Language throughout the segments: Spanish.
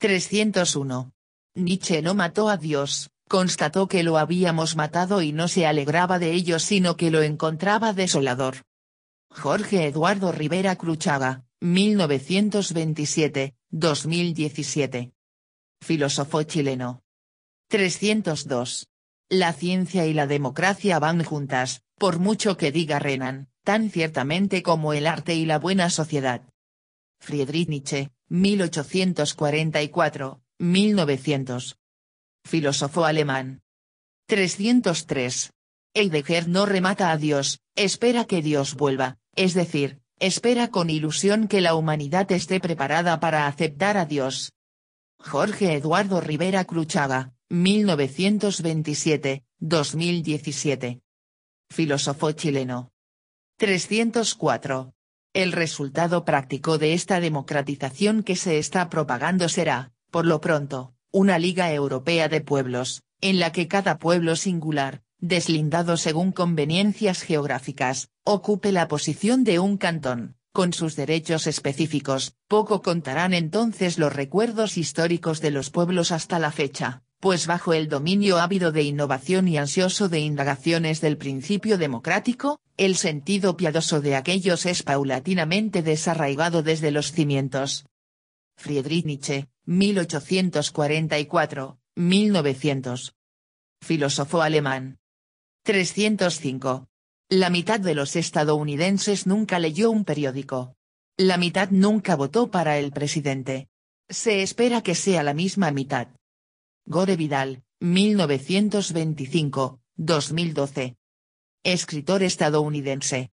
301. Nietzsche no mató a Dios, constató que lo habíamos matado y no se alegraba de ello sino que lo encontraba desolador. Jorge Eduardo Rivera Cruchaga, 1927-2017. Filósofo chileno. 302. La ciencia y la democracia van juntas, por mucho que diga Renan, tan ciertamente como el arte y la buena sociedad. Friedrich Nietzsche, 1844-1900. Filósofo alemán. 303. Heidegger no remata a Dios, espera que Dios vuelva, es decir, espera con ilusión que la humanidad esté preparada para aceptar a Dios. Jorge Eduardo Rivera Cruchaga, 1927-2017. Filósofo chileno. 304. El resultado práctico de esta democratización que se está propagando será, por lo pronto, una Liga Europea de Pueblos, en la que cada pueblo singular, deslindado según conveniencias geográficas, ocupe la posición de un cantón, con sus derechos específicos, poco contarán entonces los recuerdos históricos de los pueblos hasta la fecha, pues bajo el dominio ávido de innovación y ansioso de indagaciones del principio democrático, el sentido piadoso de aquellos es paulatinamente desarraigado desde los cimientos. Friedrich Nietzsche, 1844, 1900. Filósofo alemán. 305. La mitad de los estadounidenses nunca leyó un periódico. La mitad nunca votó para el presidente. Se espera que sea la misma mitad. Gore Vidal, 1925, 2012. Escritor estadounidense.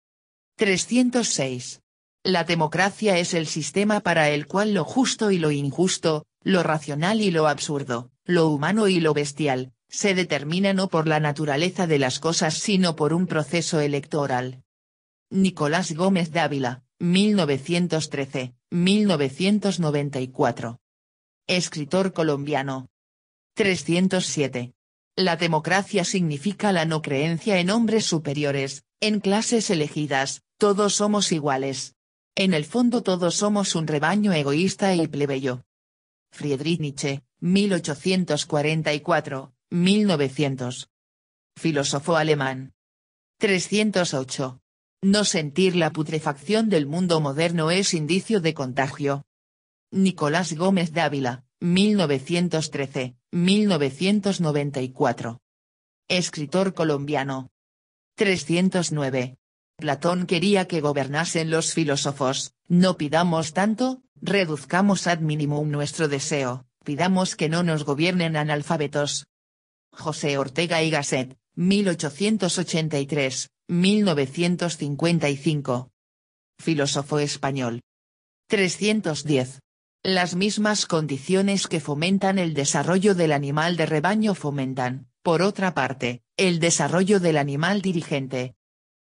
306. La democracia es el sistema para el cual lo justo y lo injusto, lo racional y lo absurdo, lo humano y lo bestial, se determina no por la naturaleza de las cosas sino por un proceso electoral. Nicolás Gómez Dávila, 1913, 1994. Escritor colombiano. 307. La democracia significa la no creencia en hombres superiores, en clases elegidas, todos somos iguales. En el fondo todos somos un rebaño egoísta y plebeyo. Friedrich Nietzsche, 1844, 1900. Filósofo alemán. 308. No sentir la putrefacción del mundo moderno es indicio de contagio. Nicolás Gómez Dávila, 1913. 1994. Escritor colombiano. 309. Platón quería que gobernasen los filósofos, no pidamos tanto, reduzcamos ad minimum nuestro deseo, pidamos que no nos gobiernen analfabetos. José Ortega y Gasset, 1883, 1955. Filósofo español. 310. Las mismas condiciones que fomentan el desarrollo del animal de rebaño fomentan, por otra parte, el desarrollo del animal dirigente.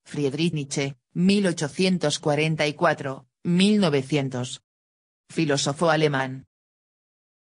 Friedrich Nietzsche, 1844, 1900. Filósofo alemán.